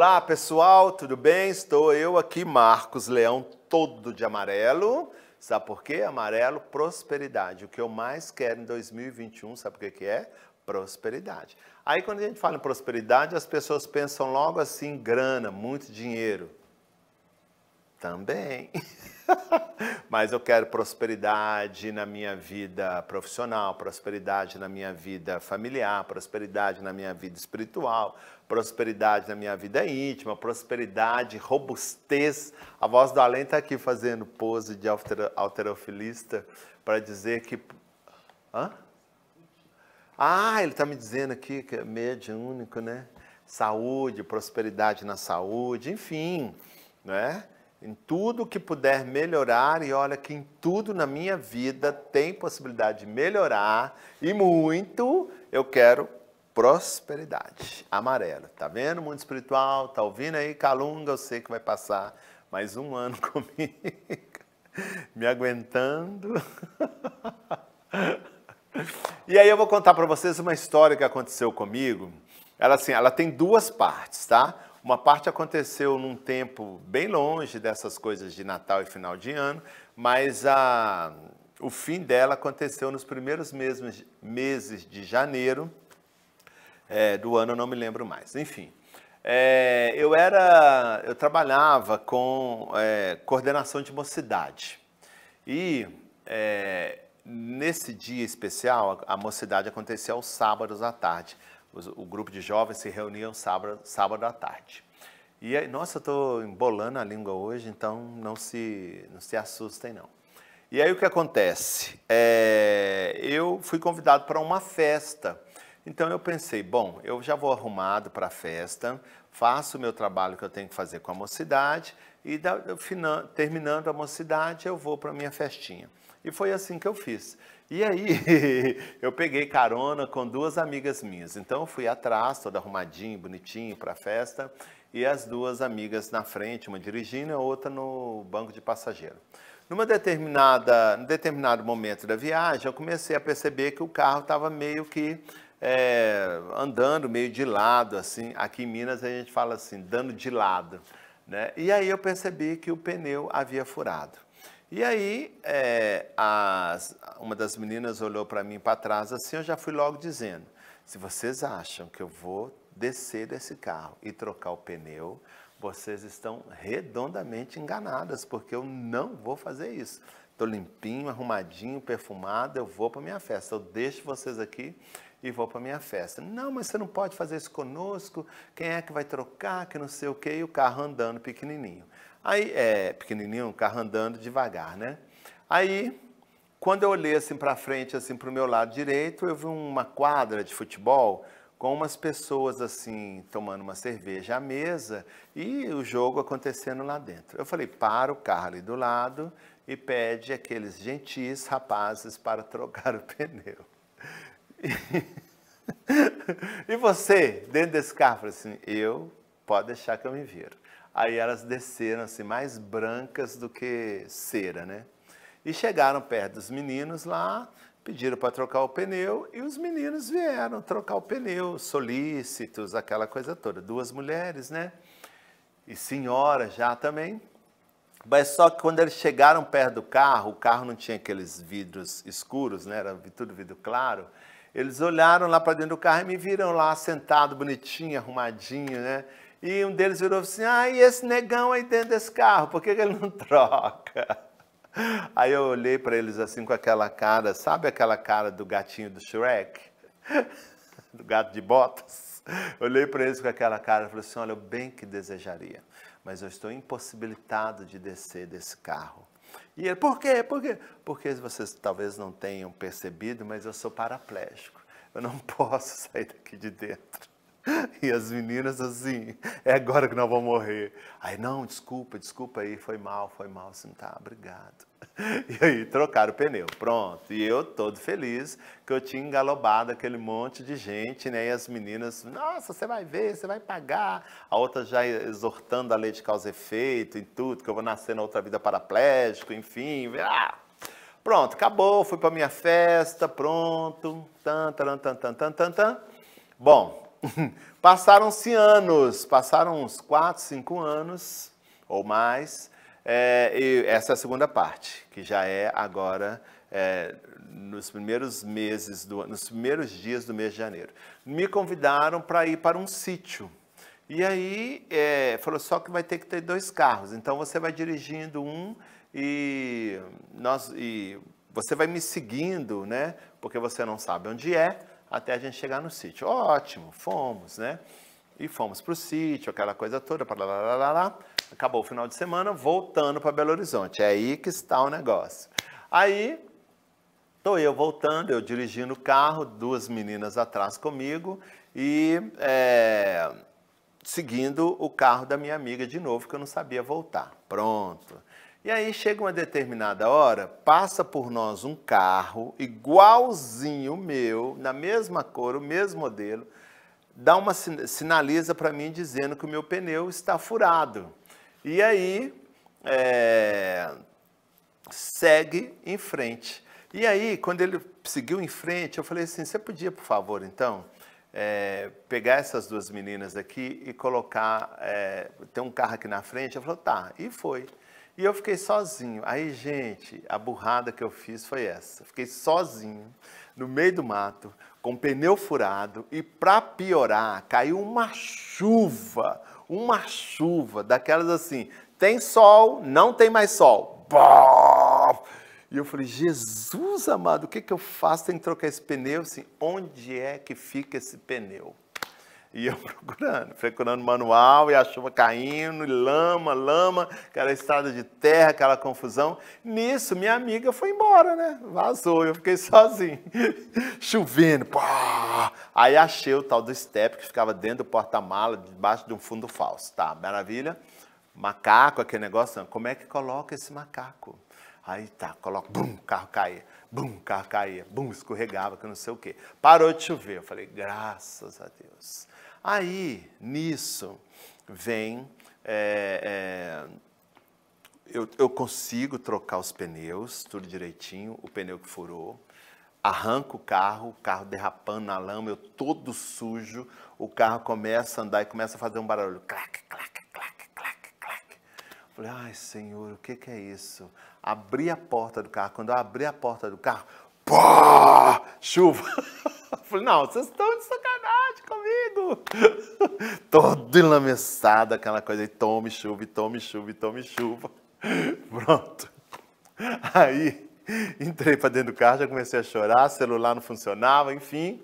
Olá pessoal, tudo bem? Estou eu aqui, Marcos Leão, todo de amarelo. Sabe por quê? Amarelo, prosperidade. O que eu mais quero em 2021, sabe por que, que é? Prosperidade. Aí quando a gente fala em prosperidade, as pessoas pensam logo assim, grana, muito dinheiro. Também. Mas eu quero prosperidade na minha vida profissional, prosperidade na minha vida familiar, prosperidade na minha vida espiritual, prosperidade na minha vida é íntima, prosperidade, robustez. A voz do além está aqui fazendo pose de alterofilista para dizer que. Hã? Ah, ele está me dizendo aqui que é mediúnico, né? Saúde, prosperidade na saúde, enfim, né? Em tudo que puder melhorar, e olha que em tudo na minha vida tem possibilidade de melhorar, e muito, eu quero prosperidade. Amarelo. Tá vendo, mundo espiritual? Tá ouvindo aí, Calunga? Eu sei que vai passar mais um ano comigo, me aguentando. e aí eu vou contar para vocês uma história que aconteceu comigo. Ela assim, ela tem duas partes, tá? Uma parte aconteceu num tempo bem longe dessas coisas de Natal e final de ano, mas a o fim dela aconteceu nos primeiros meses, meses de janeiro é, do ano eu não me lembro mais. Enfim, é, eu era, eu trabalhava com é, coordenação de mocidade e é, nesse dia especial a, a mocidade acontecia aos sábados à tarde. O, o grupo de jovens se reunia sábado, sábado à tarde. E aí, nossa, eu estou embolando a língua hoje, então não se, não se assustem não. E aí o que acontece? É, eu fui convidado para uma festa então eu pensei, bom, eu já vou arrumado para a festa, faço o meu trabalho que eu tenho que fazer com a mocidade e da, final, terminando a mocidade eu vou para minha festinha. E foi assim que eu fiz. E aí eu peguei carona com duas amigas minhas. Então eu fui atrás, todo arrumadinho, bonitinho para a festa, e as duas amigas na frente, uma dirigindo e a outra no banco de passageiro. Numa determinada, num determinado momento da viagem, eu comecei a perceber que o carro estava meio que é, andando meio de lado, assim. Aqui em Minas a gente fala assim, dando de lado. Né? E aí eu percebi que o pneu havia furado. E aí é, as, uma das meninas olhou para mim para trás assim, eu já fui logo dizendo, se vocês acham que eu vou descer desse carro e trocar o pneu, vocês estão redondamente enganadas, porque eu não vou fazer isso estou limpinho, arrumadinho, perfumado, eu vou para minha festa. Eu deixo vocês aqui e vou para minha festa. Não, mas você não pode fazer isso conosco. Quem é que vai trocar? Que não sei o quê. E o carro andando pequenininho. Aí, é, pequenininho, o carro andando devagar, né? Aí, quando eu olhei assim para frente, assim para o meu lado direito, eu vi uma quadra de futebol com umas pessoas assim tomando uma cerveja à mesa e o jogo acontecendo lá dentro. Eu falei: "Para o carro ali do lado e pede aqueles gentis rapazes para trocar o pneu. E, e você, dentro desse carro, falou assim, eu, pode deixar que eu me viro. Aí elas desceram assim, mais brancas do que cera, né? E chegaram perto dos meninos lá, pediram para trocar o pneu e os meninos vieram trocar o pneu, solícitos, aquela coisa toda. Duas mulheres, né? E senhora já também. Mas só que quando eles chegaram perto do carro, o carro não tinha aqueles vidros escuros, né? era tudo vidro claro. Eles olharam lá para dentro do carro e me viram lá sentado, bonitinho, arrumadinho, né? E um deles virou assim: Ah, e esse negão aí dentro desse carro, por que, que ele não troca? Aí eu olhei para eles assim com aquela cara, sabe aquela cara do gatinho do Shrek? Do gato de botas? Olhei para eles com aquela cara e falei assim: Olha, eu bem que desejaria mas eu estou impossibilitado de descer desse carro. E ele, por quê? Por quê? Porque vocês talvez não tenham percebido, mas eu sou paraplégico. Eu não posso sair daqui de dentro. E as meninas assim, é agora que nós vamos morrer. Aí, não, desculpa, desculpa aí, foi mal, foi mal. Assim, tá, obrigado. E aí, trocaram o pneu, pronto. E eu todo feliz que eu tinha engalobado aquele monte de gente, né? E as meninas, nossa, você vai ver, você vai pagar. A outra já exortando a lei de causa e efeito e tudo, que eu vou nascer na outra vida paraplégico, enfim. Ah, Pronto, acabou, fui para minha festa, pronto. Tan, tan, tan, tan, tan, tan, tan. Bom, passaram-se anos, passaram uns 4, 5 anos ou mais, é, e essa é a segunda parte, que já é agora é, nos primeiros meses, do, nos primeiros dias do mês de janeiro. Me convidaram para ir para um sítio. E aí é, falou só que vai ter que ter dois carros. Então você vai dirigindo um e nós e você vai me seguindo, né? Porque você não sabe onde é até a gente chegar no sítio. Ótimo, fomos, né? E fomos para o sítio, aquela coisa toda, para lá, lá, lá, lá. Acabou o final de semana, voltando para Belo Horizonte. É aí que está o negócio. Aí, tô eu voltando, eu dirigindo o carro, duas meninas atrás comigo e é, seguindo o carro da minha amiga de novo, que eu não sabia voltar. Pronto. E aí chega uma determinada hora, passa por nós um carro igualzinho meu, na mesma cor, o mesmo modelo, dá uma sinaliza para mim dizendo que o meu pneu está furado. E aí é, segue em frente. E aí, quando ele seguiu em frente, eu falei assim: você podia, por favor, então, é, pegar essas duas meninas aqui e colocar. É, tem um carro aqui na frente? Ele falou: tá. E foi. E eu fiquei sozinho. Aí, gente, a burrada que eu fiz foi essa. Fiquei sozinho, no meio do mato, com pneu furado e para piorar, caiu uma chuva, uma chuva daquelas assim, tem sol, não tem mais sol. E eu falei, Jesus amado, o que, que eu faço? Tem que trocar esse pneu? Assim, onde é que fica esse pneu? E eu procurando, procurando manual e a chuva caindo, e lama, lama, aquela estrada de terra, aquela confusão. Nisso, minha amiga foi embora, né? Vazou, eu fiquei sozinho. Chovendo, pá! Aí achei o tal do step que ficava dentro do porta-mala, debaixo de um fundo falso. Tá, maravilha. Macaco, aquele negócio. Como é que coloca esse macaco? Aí tá, coloca, bum, carro caía, bum, carro caía, bum, escorregava, que não sei o quê. Parou de chover. Eu falei, graças a Deus. Aí, nisso, vem. É, é, eu, eu consigo trocar os pneus, tudo direitinho, o pneu que furou, arranco o carro, o carro derrapando na lama, eu todo sujo, o carro começa a andar e começa a fazer um barulho, clac, clac, clac, clac, clac. Falei, ai senhor, o que, que é isso? Abri a porta do carro, quando eu abri a porta do carro, pô, chuva. Falei, não, vocês estão de sacanagem bate comigo. Todo enlameçado, aquela coisa aí, tome chuva, tome chuva, tome chuva. Pronto. Aí, entrei para dentro do carro, já comecei a chorar, celular não funcionava, enfim,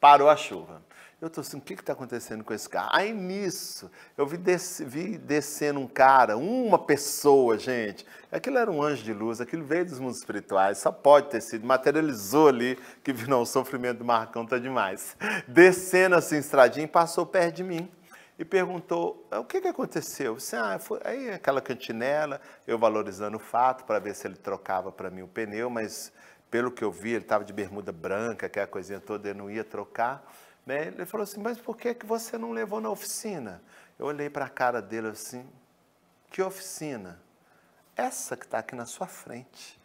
parou a chuva. Eu estou assim, o que está acontecendo com esse cara? Aí nisso, eu vi, des vi descendo um cara, uma pessoa, gente. Aquilo era um anjo de luz, aquilo veio dos mundos espirituais, só pode ter sido, materializou ali, que virou o sofrimento do Marcão, está demais. Descendo assim, estradinha, passou perto de mim e perguntou: é, o que, que aconteceu? Disse, ah, foi, aí aquela cantinela, eu valorizando o fato para ver se ele trocava para mim o pneu, mas pelo que eu vi, ele estava de bermuda branca, aquela coisinha toda, ele não ia trocar. Né? Ele falou assim, mas por que, que você não levou na oficina? Eu olhei para a cara dele assim, que oficina? Essa que está aqui na sua frente.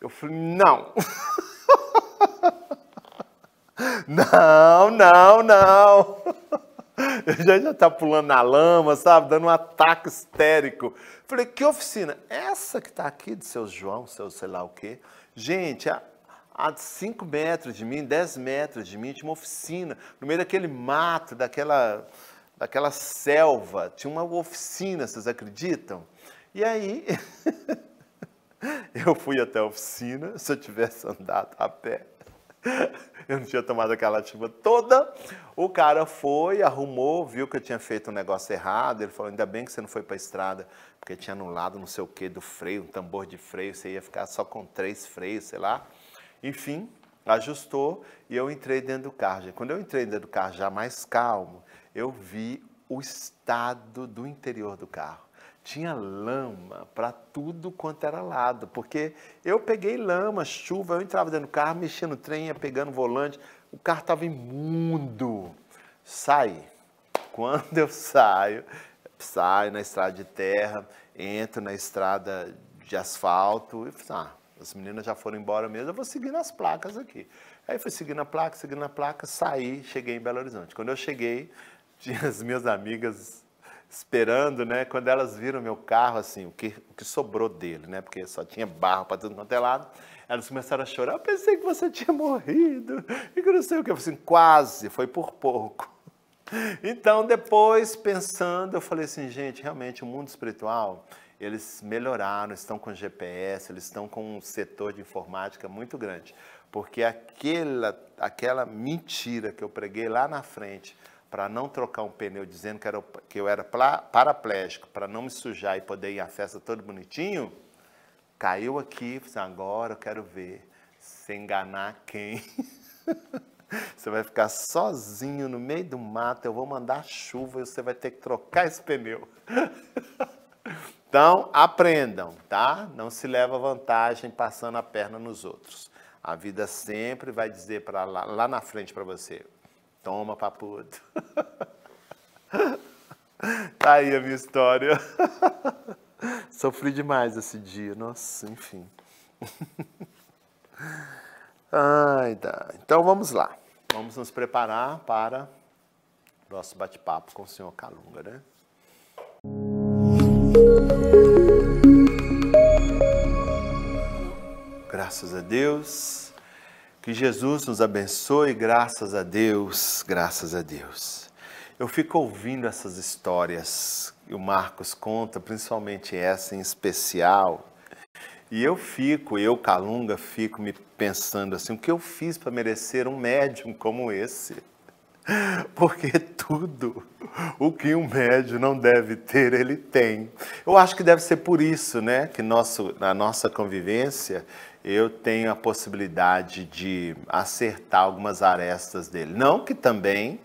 Eu falei, não. não, não, não. Eu já já tá pulando na lama, sabe? Dando um ataque histérico. Falei, que oficina? Essa que está aqui de seus João, seu sei lá o quê. Gente, a 5 metros de mim, 10 metros de mim, tinha uma oficina. No meio daquele mato, daquela, daquela selva, tinha uma oficina, vocês acreditam? E aí, eu fui até a oficina, se eu tivesse andado a pé, eu não tinha tomado aquela chuva toda. O cara foi, arrumou, viu que eu tinha feito um negócio errado. Ele falou: ainda bem que você não foi para a estrada, porque tinha anulado não sei o que do freio, um tambor de freio, você ia ficar só com três freios, sei lá. Enfim, ajustou e eu entrei dentro do carro. Quando eu entrei dentro do carro já mais calmo, eu vi o estado do interior do carro. Tinha lama para tudo quanto era lado, porque eu peguei lama, chuva, eu entrava dentro do carro, mexia no trem, ia pegando volante, o carro estava imundo. Saí. Quando eu saio, saio na estrada de terra, entro na estrada de asfalto e ah, as meninas já foram embora mesmo, eu vou seguindo as placas aqui. Aí fui seguindo a placa, seguindo a placa, saí, cheguei em Belo Horizonte. Quando eu cheguei, tinha as minhas amigas esperando, né? Quando elas viram meu carro, assim, o que, o que sobrou dele, né? Porque só tinha barro para tudo quanto é lado. Elas começaram a chorar. Eu pensei que você tinha morrido. E que não sei o que. Eu falei assim, quase, foi por pouco. Então, depois, pensando, eu falei assim, gente, realmente, o mundo espiritual eles melhoraram, estão com GPS, eles estão com um setor de informática muito grande. Porque aquela, aquela mentira que eu preguei lá na frente para não trocar um pneu dizendo que, era, que eu era paraplégico, para não me sujar e poder ir à festa todo bonitinho, caiu aqui, assim, agora eu quero ver, se enganar quem. Você vai ficar sozinho no meio do mato, eu vou mandar chuva e você vai ter que trocar esse pneu. Então, aprendam, tá? Não se leva vantagem passando a perna nos outros. A vida sempre vai dizer para lá, lá na frente para você: toma papudo. tá aí a minha história. Sofri demais esse dia, nossa, enfim. Ai, tá. Então vamos lá. Vamos nos preparar para o nosso bate-papo com o senhor Calunga, né? Graças a Deus. Que Jesus nos abençoe, graças a Deus, graças a Deus. Eu fico ouvindo essas histórias que o Marcos conta, principalmente essa em especial. E eu fico, eu calunga, fico me pensando assim, o que eu fiz para merecer um médium como esse? Porque tudo o que um médio não deve ter, ele tem. Eu acho que deve ser por isso, né, que nosso, na nossa convivência eu tenho a possibilidade de acertar algumas arestas dele. Não que também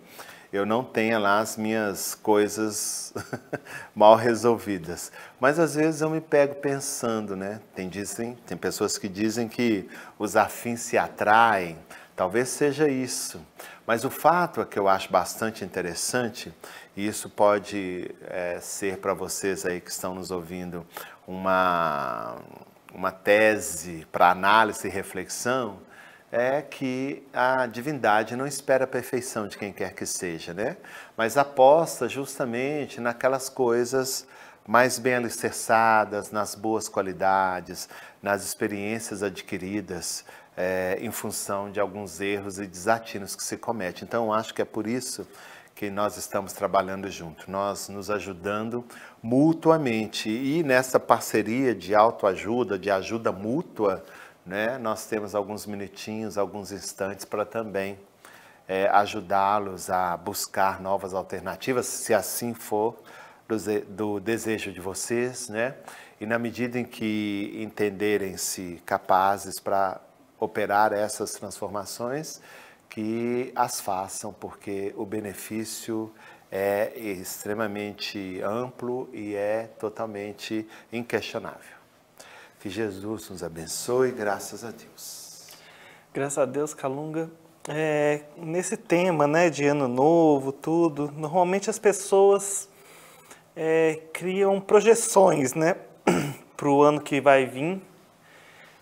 eu não tenha lá as minhas coisas mal resolvidas, mas às vezes eu me pego pensando, né? Tem dizem, tem pessoas que dizem que os afins se atraem. Talvez seja isso. Mas o fato é que eu acho bastante interessante, e isso pode é, ser para vocês aí que estão nos ouvindo uma, uma tese para análise e reflexão, é que a divindade não espera a perfeição de quem quer que seja, né? Mas aposta justamente naquelas coisas mais bem alicerçadas, nas boas qualidades, nas experiências adquiridas é, em função de alguns erros e desatinos que se comete. Então, acho que é por isso que nós estamos trabalhando junto, nós nos ajudando mutuamente e nessa parceria de autoajuda, de ajuda mútua, né, nós temos alguns minutinhos, alguns instantes para também é, ajudá-los a buscar novas alternativas, se assim for do, do desejo de vocês, né? E na medida em que entenderem-se capazes para operar essas transformações, que as façam, porque o benefício é extremamente amplo e é totalmente inquestionável. Que Jesus nos abençoe, graças a Deus. Graças a Deus, Calunga. É, nesse tema né, de ano novo, tudo, normalmente as pessoas é, criam projeções né, para o ano que vai vir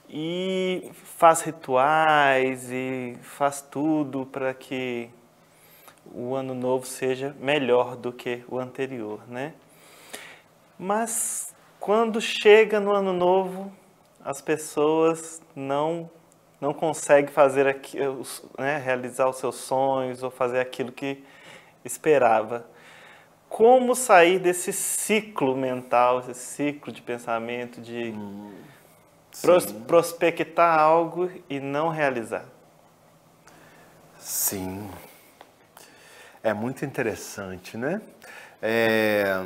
e faz rituais e faz tudo para que o ano novo seja melhor do que o anterior, né? Mas quando chega no ano novo, as pessoas não não conseguem fazer aquilo, né, realizar os seus sonhos ou fazer aquilo que esperava. Como sair desse ciclo mental, esse ciclo de pensamento de hum. Pros, prospectar algo e não realizar. Sim. É muito interessante, né? É,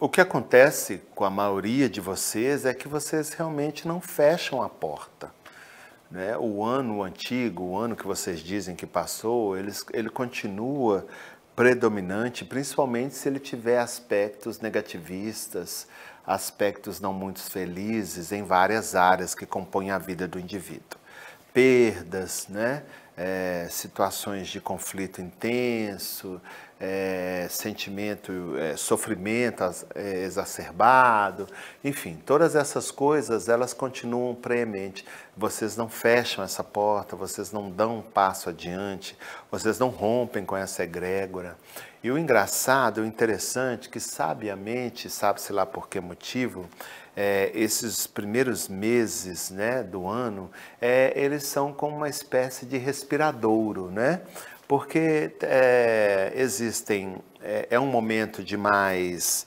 o que acontece com a maioria de vocês é que vocês realmente não fecham a porta. Né? O ano antigo, o ano que vocês dizem que passou, ele continua predominante, principalmente se ele tiver aspectos negativistas, aspectos não muito felizes em várias áreas que compõem a vida do indivíduo. Perdas, né? é, situações de conflito intenso, é, sentimento, é, sofrimento é, exacerbado, enfim, todas essas coisas elas continuam prementes Vocês não fecham essa porta, vocês não dão um passo adiante, vocês não rompem com essa egrégora. E o engraçado, o interessante, que sabiamente, sabe-se lá por que motivo, é, esses primeiros meses né, do ano, é, eles são como uma espécie de respiradouro, né? Porque é, existem, é, é um momento de mais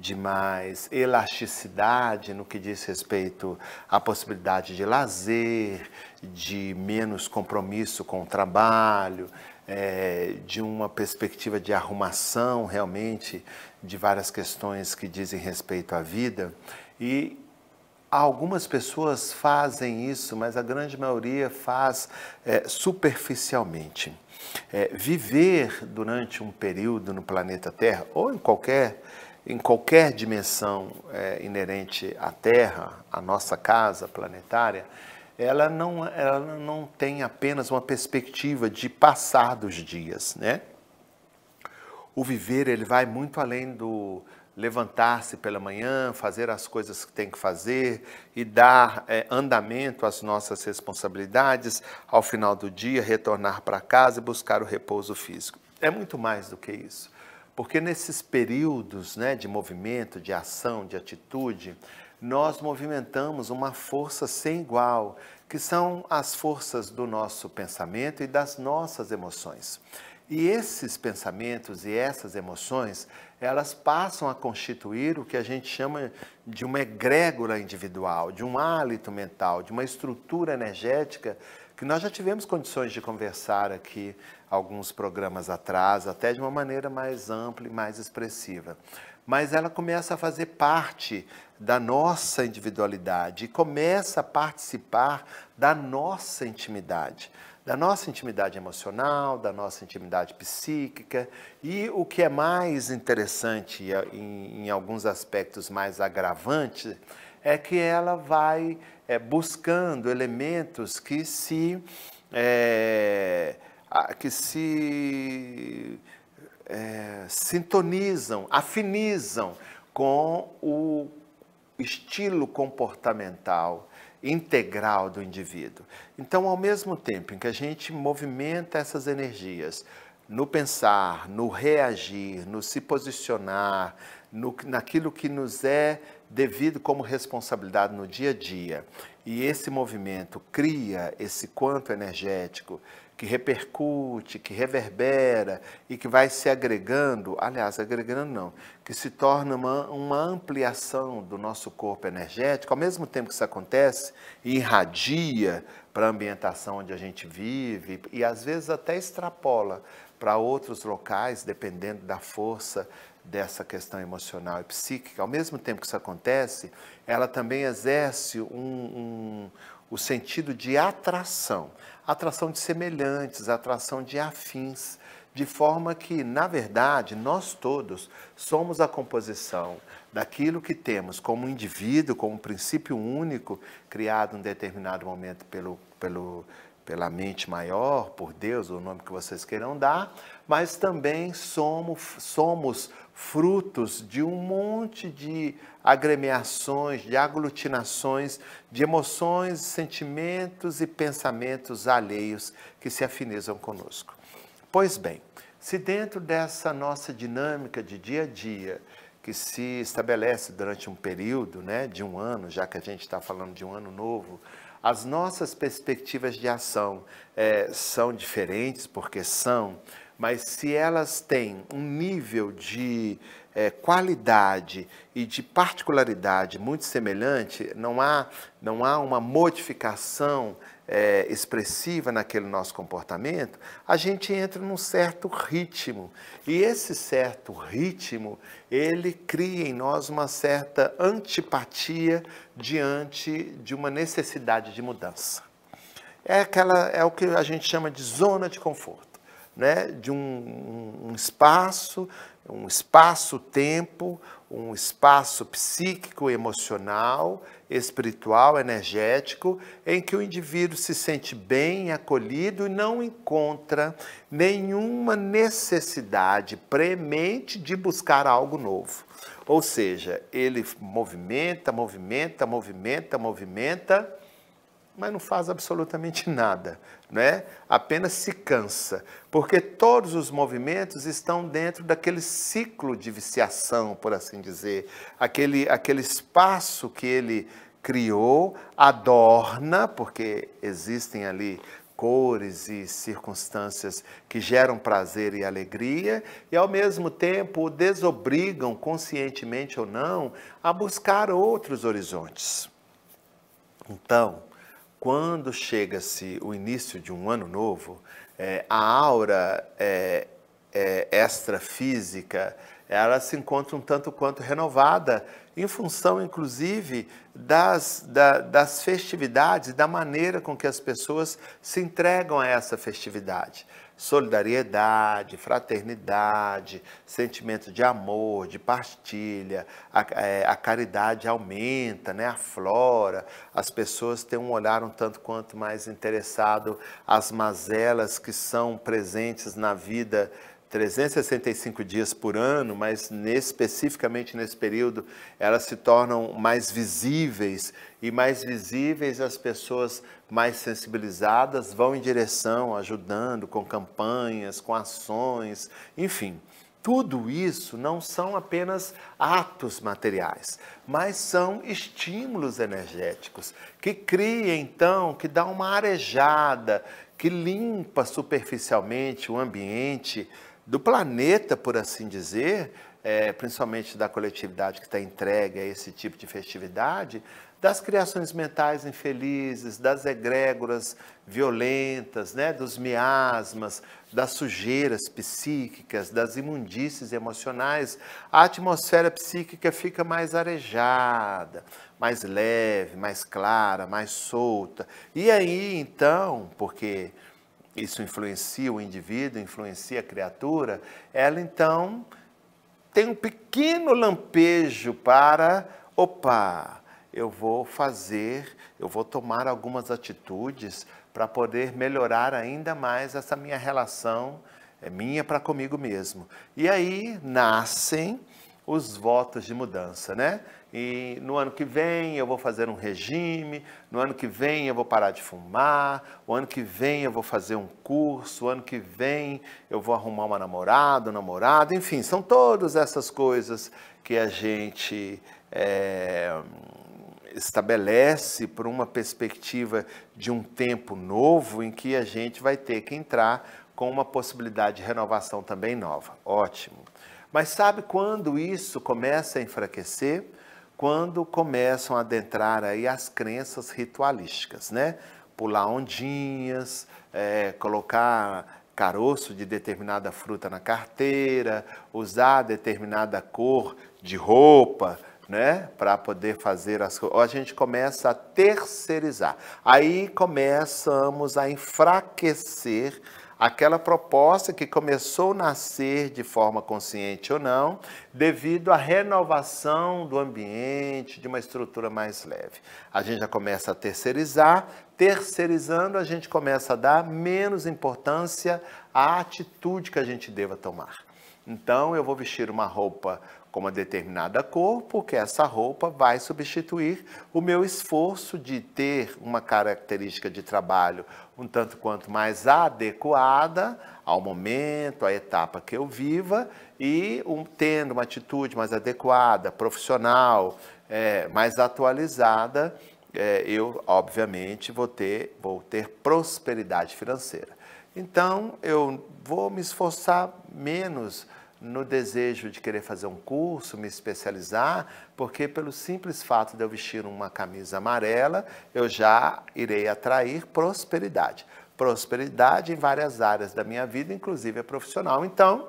de mais elasticidade no que diz respeito à possibilidade de lazer, de menos compromisso com o trabalho, é, de uma perspectiva de arrumação realmente de várias questões que dizem respeito à vida. E algumas pessoas fazem isso, mas a grande maioria faz é, superficialmente. É, viver durante um período no planeta Terra ou em qualquer em qualquer dimensão é, inerente à Terra, à nossa casa planetária, ela não, ela não tem apenas uma perspectiva de passar dos dias, né? O viver ele vai muito além do, levantar-se pela manhã, fazer as coisas que tem que fazer e dar é, andamento às nossas responsabilidades, ao final do dia retornar para casa e buscar o repouso físico. É muito mais do que isso, porque nesses períodos né, de movimento, de ação, de atitude, nós movimentamos uma força sem igual, que são as forças do nosso pensamento e das nossas emoções. E esses pensamentos e essas emoções, elas passam a constituir o que a gente chama de uma egrégora individual, de um hálito mental, de uma estrutura energética que nós já tivemos condições de conversar aqui alguns programas atrás, até de uma maneira mais ampla e mais expressiva. Mas ela começa a fazer parte da nossa individualidade e começa a participar da nossa intimidade da nossa intimidade emocional, da nossa intimidade psíquica e o que é mais interessante em, em alguns aspectos mais agravante é que ela vai é, buscando elementos que se é, que se é, sintonizam, afinizam com o estilo comportamental integral do indivíduo. Então, ao mesmo tempo em que a gente movimenta essas energias no pensar, no reagir, no se posicionar, no, naquilo que nos é devido como responsabilidade no dia a dia, e esse movimento cria esse quanto energético que repercute, que reverbera e que vai se agregando, aliás, agregando não, que se torna uma, uma ampliação do nosso corpo energético, ao mesmo tempo que isso acontece, irradia para a ambientação onde a gente vive e às vezes até extrapola para outros locais, dependendo da força dessa questão emocional e psíquica, ao mesmo tempo que isso acontece, ela também exerce um, um, o sentido de atração, atração de semelhantes, atração de afins, de forma que, na verdade, nós todos somos a composição daquilo que temos como indivíduo, como princípio único criado em determinado momento pelo, pelo, pela mente maior, por Deus, o nome que vocês queiram dar, mas também somos, somos frutos de um monte de agremiações, de aglutinações, de emoções, sentimentos e pensamentos alheios que se afinizam conosco. Pois bem, se dentro dessa nossa dinâmica de dia a dia, que se estabelece durante um período né, de um ano, já que a gente está falando de um ano novo, as nossas perspectivas de ação é, são diferentes, porque são mas se elas têm um nível de é, qualidade e de particularidade muito semelhante, não há, não há uma modificação é, expressiva naquele nosso comportamento, a gente entra num certo ritmo. E esse certo ritmo, ele cria em nós uma certa antipatia diante de uma necessidade de mudança. É, aquela, é o que a gente chama de zona de conforto né, de um, um espaço, um espaço-tempo, um espaço psíquico, emocional, espiritual, energético, em que o indivíduo se sente bem, acolhido e não encontra nenhuma necessidade premente de buscar algo novo. Ou seja, ele movimenta, movimenta, movimenta, movimenta mas não faz absolutamente nada, né? apenas se cansa, porque todos os movimentos estão dentro daquele ciclo de viciação, por assim dizer, aquele, aquele espaço que ele criou, adorna, porque existem ali cores e circunstâncias que geram prazer e alegria e ao mesmo tempo o desobrigam conscientemente ou não a buscar outros horizontes. Então, quando chega-se o início de um ano novo, é, a aura é, é, extrafísica ela se encontra um tanto quanto renovada, em função, inclusive, das, da, das festividades, da maneira com que as pessoas se entregam a essa festividade solidariedade, fraternidade, sentimento de amor, de partilha, a, é, a, caridade aumenta, né, aflora, as pessoas têm um olhar um tanto quanto mais interessado às mazelas que são presentes na vida 365 dias por ano, mas nesse, especificamente nesse período elas se tornam mais visíveis e mais visíveis as pessoas mais sensibilizadas vão em direção, ajudando com campanhas, com ações, enfim. Tudo isso não são apenas atos materiais, mas são estímulos energéticos que cria então, que dá uma arejada, que limpa superficialmente o ambiente, do planeta, por assim dizer, é, principalmente da coletividade que está entregue a esse tipo de festividade, das criações mentais infelizes, das egrégoras violentas, né, dos miasmas, das sujeiras psíquicas, das imundícies emocionais, a atmosfera psíquica fica mais arejada, mais leve, mais clara, mais solta. E aí, então, porque isso influencia o indivíduo, influencia a criatura, ela então tem um pequeno lampejo para, opa, eu vou fazer, eu vou tomar algumas atitudes para poder melhorar ainda mais essa minha relação, é minha para comigo mesmo. E aí nascem os votos de mudança, né? E no ano que vem eu vou fazer um regime, no ano que vem eu vou parar de fumar, o ano que vem eu vou fazer um curso, o ano que vem eu vou arrumar uma namorada, um namorado, enfim, são todas essas coisas que a gente é, estabelece por uma perspectiva de um tempo novo em que a gente vai ter que entrar com uma possibilidade de renovação também nova. Ótimo. Mas sabe quando isso começa a enfraquecer? quando começam a adentrar aí as crenças ritualísticas, né? Pular ondinhas, é, colocar caroço de determinada fruta na carteira, usar determinada cor de roupa, né, para poder fazer as coisas. A gente começa a terceirizar. Aí começamos a enfraquecer aquela proposta que começou a nascer de forma consciente ou não, devido à renovação do ambiente, de uma estrutura mais leve. A gente já começa a terceirizar, terceirizando, a gente começa a dar menos importância à atitude que a gente deva tomar. Então, eu vou vestir uma roupa uma determinada cor, porque essa roupa vai substituir o meu esforço de ter uma característica de trabalho um tanto quanto mais adequada ao momento, à etapa que eu viva e um, tendo uma atitude mais adequada, profissional, é, mais atualizada, é, eu obviamente vou ter, vou ter prosperidade financeira. Então eu vou me esforçar menos no desejo de querer fazer um curso, me especializar, porque pelo simples fato de eu vestir uma camisa amarela, eu já irei atrair prosperidade. Prosperidade em várias áreas da minha vida, inclusive a é profissional. Então,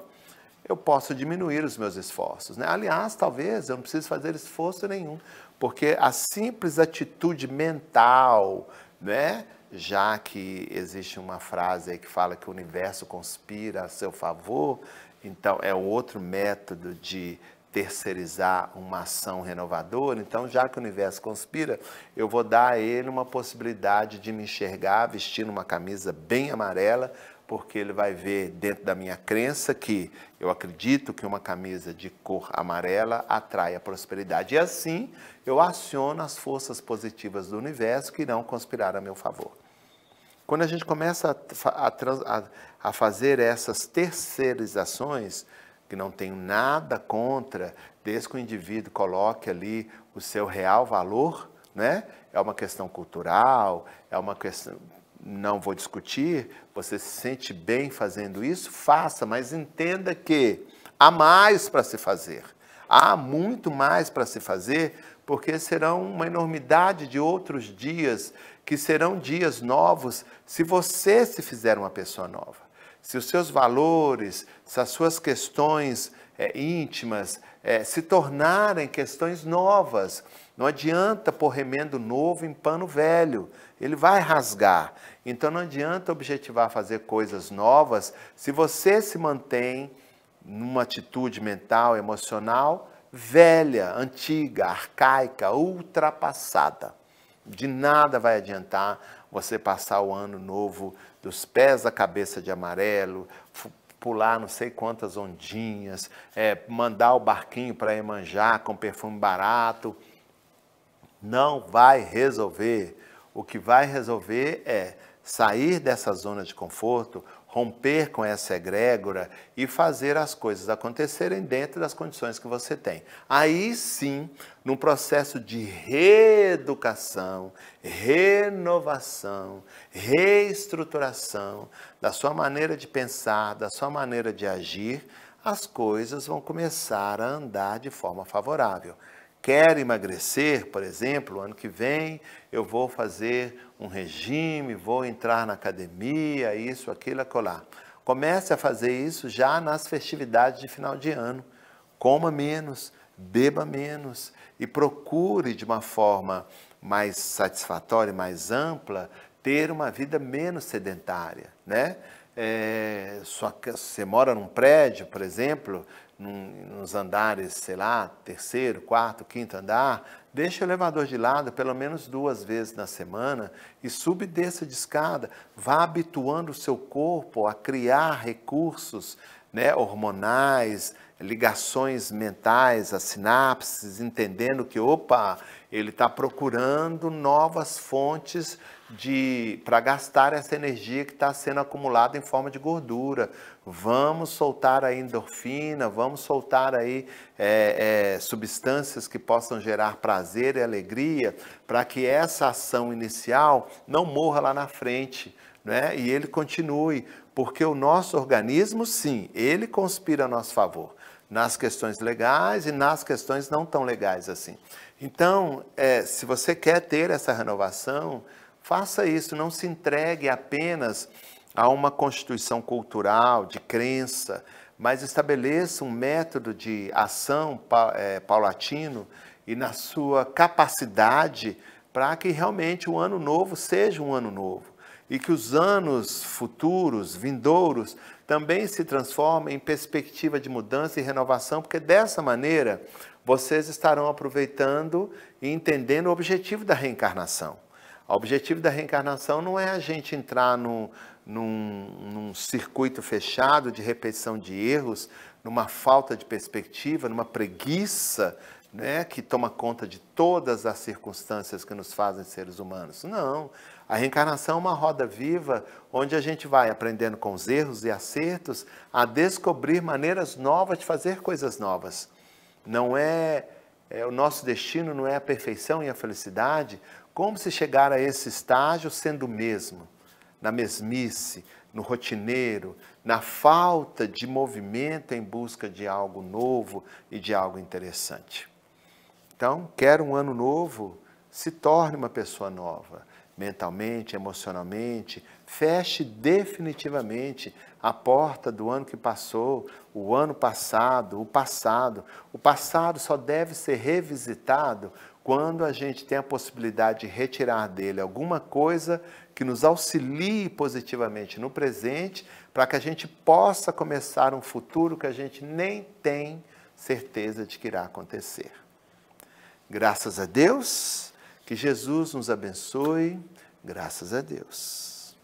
eu posso diminuir os meus esforços. Né? Aliás, talvez eu não precise fazer esforço nenhum, porque a simples atitude mental, né? já que existe uma frase aí que fala que o universo conspira a seu favor, então, é outro método de terceirizar uma ação renovadora. Então, já que o universo conspira, eu vou dar a ele uma possibilidade de me enxergar vestindo uma camisa bem amarela, porque ele vai ver dentro da minha crença que eu acredito que uma camisa de cor amarela atrai a prosperidade. E assim, eu aciono as forças positivas do universo que irão conspirar a meu favor. Quando a gente começa a, a, a fazer essas terceirizações, que não tenho nada contra, desde que o indivíduo coloque ali o seu real valor, né? É uma questão cultural, é uma questão. Não vou discutir, você se sente bem fazendo isso, faça, mas entenda que há mais para se fazer. Há muito mais para se fazer, porque serão uma enormidade de outros dias que serão dias novos se você se fizer uma pessoa nova. Se os seus valores, se as suas questões é, íntimas é, se tornarem questões novas, não adianta pôr remendo novo em pano velho, ele vai rasgar. Então não adianta objetivar fazer coisas novas se você se mantém numa atitude mental, emocional velha, antiga, arcaica, ultrapassada. De nada vai adiantar você passar o ano novo dos pés à cabeça de amarelo, pular não sei quantas ondinhas, é, mandar o barquinho para Emanjá com perfume barato. Não vai resolver. O que vai resolver é sair dessa zona de conforto, romper com essa egrégora e fazer as coisas acontecerem dentro das condições que você tem. Aí sim, num processo de reeducação, renovação, reestruturação da sua maneira de pensar, da sua maneira de agir, as coisas vão começar a andar de forma favorável. Quer emagrecer, por exemplo, ano que vem eu vou fazer um regime, vou entrar na academia, isso, aquilo, acolá. Comece a fazer isso já nas festividades de final de ano. Coma menos, beba menos e procure de uma forma mais satisfatória, mais ampla, ter uma vida menos sedentária, né? É, sua, você mora num prédio, por exemplo, num, nos andares, sei lá, terceiro, quarto, quinto andar, deixe o elevador de lado pelo menos duas vezes na semana e sube e desça de escada. Vá habituando o seu corpo a criar recursos né, hormonais, ligações mentais, as sinapses, entendendo que, opa, ele está procurando novas fontes de para gastar essa energia que está sendo acumulada em forma de gordura vamos soltar a endorfina, vamos soltar aí é, é, substâncias que possam gerar prazer e alegria, para que essa ação inicial não morra lá na frente, né? E ele continue, porque o nosso organismo, sim, ele conspira a nosso favor nas questões legais e nas questões não tão legais assim. Então, é, se você quer ter essa renovação, faça isso, não se entregue apenas a uma constituição cultural, de crença, mas estabeleça um método de ação é, paulatino e na sua capacidade para que realmente o ano novo seja um ano novo e que os anos futuros, vindouros, também se transformem em perspectiva de mudança e renovação, porque dessa maneira vocês estarão aproveitando e entendendo o objetivo da reencarnação. O objetivo da reencarnação não é a gente entrar no, num, num circuito fechado de repetição de erros, numa falta de perspectiva, numa preguiça né, que toma conta de todas as circunstâncias que nos fazem seres humanos. Não. A reencarnação é uma roda viva onde a gente vai aprendendo com os erros e acertos a descobrir maneiras novas de fazer coisas novas. Não é, é o nosso destino não é a perfeição e a felicidade. Como se chegar a esse estágio sendo o mesmo? na mesmice, no rotineiro, na falta de movimento em busca de algo novo e de algo interessante. Então, quer um ano novo, se torne uma pessoa nova, mentalmente, emocionalmente, feche definitivamente a porta do ano que passou, o ano passado, o passado. O passado só deve ser revisitado quando a gente tem a possibilidade de retirar dele alguma coisa que nos auxilie positivamente no presente, para que a gente possa começar um futuro que a gente nem tem certeza de que irá acontecer. Graças a Deus, que Jesus nos abençoe, graças a Deus.